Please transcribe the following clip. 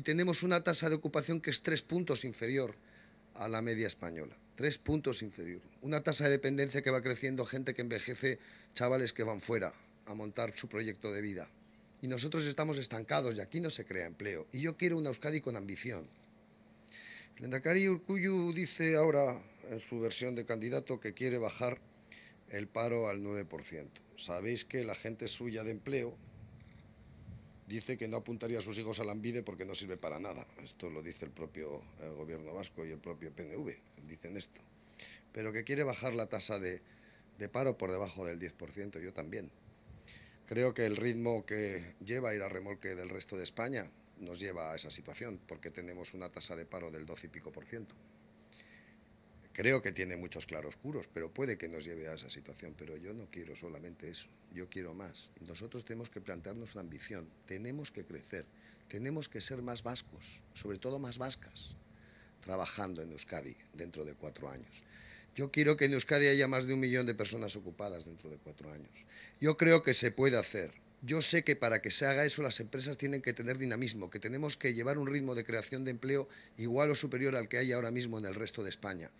y tenemos una tasa de ocupación que es tres puntos inferior a la media española. Tres puntos inferior. Una tasa de dependencia que va creciendo, gente que envejece, chavales que van fuera a montar su proyecto de vida. Y nosotros estamos estancados y aquí no se crea empleo. Y yo quiero una Euskadi con ambición. Lendakari Urcuyu dice ahora, en su versión de candidato, que quiere bajar el paro al 9%. Sabéis que la gente suya de empleo, Dice que no apuntaría a sus hijos a la ambide porque no sirve para nada. Esto lo dice el propio gobierno vasco y el propio PNV, dicen esto. Pero que quiere bajar la tasa de, paro por debajo del 10%, yo también. Creo que el ritmo que lleva ir a remolque del resto de España nos lleva a esa situación, porque tenemos una tasa de paro del 12 y pico por ciento. Creo que tiene muchos claroscuros, pero puede que nos lleve a esa situación. Pero yo no quiero solamente eso, yo quiero más. Nosotros tenemos que plantearnos una ambición, tenemos que crecer, tenemos que ser más vascos, sobre todo más vascas, trabajando en Euskadi dentro de cuatro años. Yo quiero que en Euskadi haya más de un millón de personas ocupadas dentro de cuatro años. Yo creo que se puede hacer. Yo sé que para que se haga eso las empresas tienen que tener dinamismo, que tenemos que llevar un ritmo de creación de empleo igual o superior al que hay ahora mismo en el resto de España.